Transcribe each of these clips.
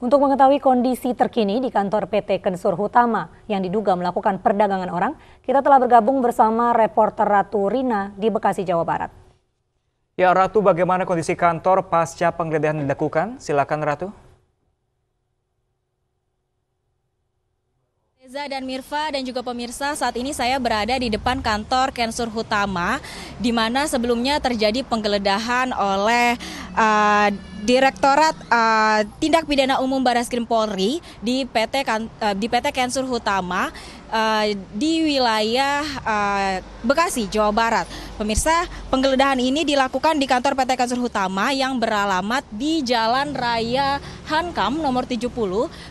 Untuk mengetahui kondisi terkini di kantor PT Kensur Hutama yang diduga melakukan perdagangan orang, kita telah bergabung bersama reporter Ratu Rina di Bekasi, Jawa Barat. Ya Ratu, bagaimana kondisi kantor pasca penggeledahan dilakukan? Silakan Ratu. Za dan Mirfa dan juga pemirsa, saat ini saya berada di depan kantor Kensur Hutama, di mana sebelumnya terjadi penggeledahan oleh uh, Direktorat uh, Tindak Pidana Umum Baras Krim Polri di PT uh, kan, eh, di PT Kensur Hutama uh, di wilayah uh, Bekasi, Jawa Barat. Pemirsa, penggeledahan ini dilakukan di kantor PT Kensur Hutama yang beralamat di Jalan Raya Hankam nomor 70,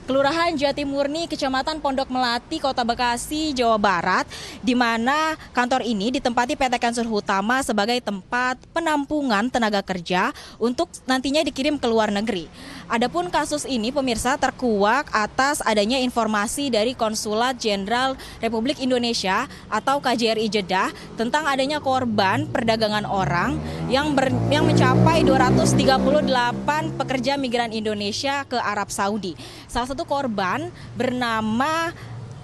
Kelurahan Jatimurni, Kecamatan Pondok Melati. Melati, Kota Bekasi, Jawa Barat, di mana kantor ini ditempati PT Kansur Utama sebagai tempat penampungan tenaga kerja untuk nantinya dikirim ke luar negeri. Adapun kasus ini pemirsa terkuak atas adanya informasi dari Konsulat Jenderal Republik Indonesia atau KJRI Jeddah tentang adanya korban perdagangan orang yang ber, yang mencapai 238 pekerja migran Indonesia ke Arab Saudi. Salah satu korban bernama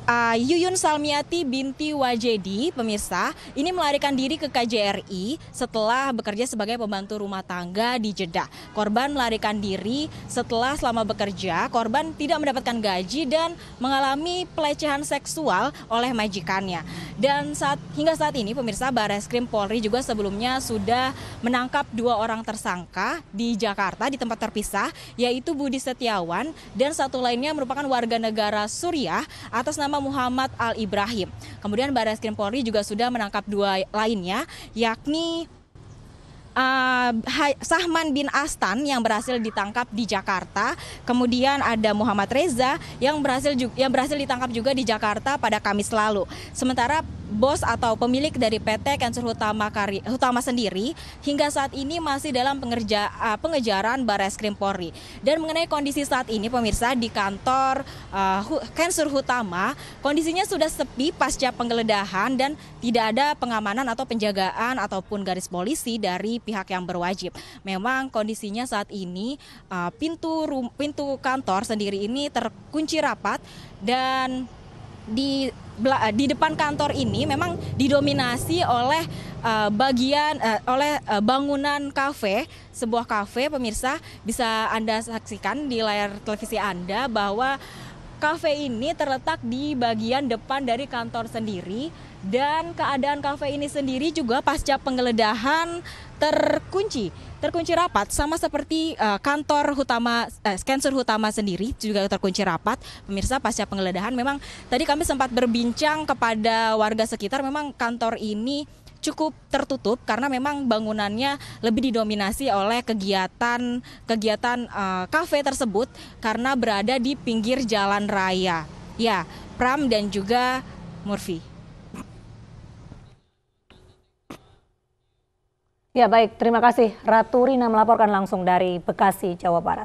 uh, Yuyun Salmiati binti Wajedi, pemirsa, ini melarikan diri ke KJRI setelah bekerja sebagai pembantu rumah tangga di Jeddah. Korban melarikan diri setelah selama bekerja, korban tidak mendapatkan gaji dan mengalami pelecehan seksual oleh majikannya. Dan saat hingga saat ini pemirsa Bareskrim Polri juga sebelumnya sudah menangkap dua orang tersangka di Jakarta di tempat terpisah yaitu Budi Setiawan dan satu lainnya merupakan warga negara Suriah atas nama bernama Muhammad Al Ibrahim. Kemudian Baris Krim Polri juga sudah menangkap dua lainnya, yakni uh, Sahman bin Astan yang berhasil ditangkap di Jakarta, kemudian ada Muhammad Reza yang berhasil juga, yang berhasil ditangkap juga di Jakarta pada Kamis lalu. Sementara bos atau pemilik dari PT Kanser Hutama, Kari, Hutama sendiri hingga saat ini masih dalam pengerja, uh, pengejaran Bares Polri. Dan mengenai kondisi saat ini pemirsa di kantor eh, uh, Kanser Hutama kondisinya sudah sepi pasca penggeledahan dan tidak ada pengamanan atau penjagaan ataupun garis polisi dari pihak yang berwajib. Memang kondisinya saat ini uh, pintu pintu kantor sendiri ini terkunci rapat dan di di depan kantor ini memang didominasi oleh uh, bagian uh, oleh uh, bangunan kafe, sebuah kafe pemirsa bisa Anda saksikan di layar televisi Anda bahwa Kafe ini terletak di bagian depan dari kantor sendiri dan keadaan kafe ini sendiri juga pasca penggeledahan terkunci, terkunci rapat sama seperti uh, kantor utama eh, Skensur utama sendiri juga terkunci rapat. Pemirsa pasca penggeledahan memang tadi kami sempat berbincang kepada warga sekitar memang kantor ini cukup tertutup karena memang bangunannya lebih didominasi oleh kegiatan kegiatan uh, kafe tersebut karena berada di pinggir jalan raya. Ya, Pram dan juga Murphy. Ya baik, terima kasih. Ratu Rina melaporkan langsung dari Bekasi, Jawa Barat.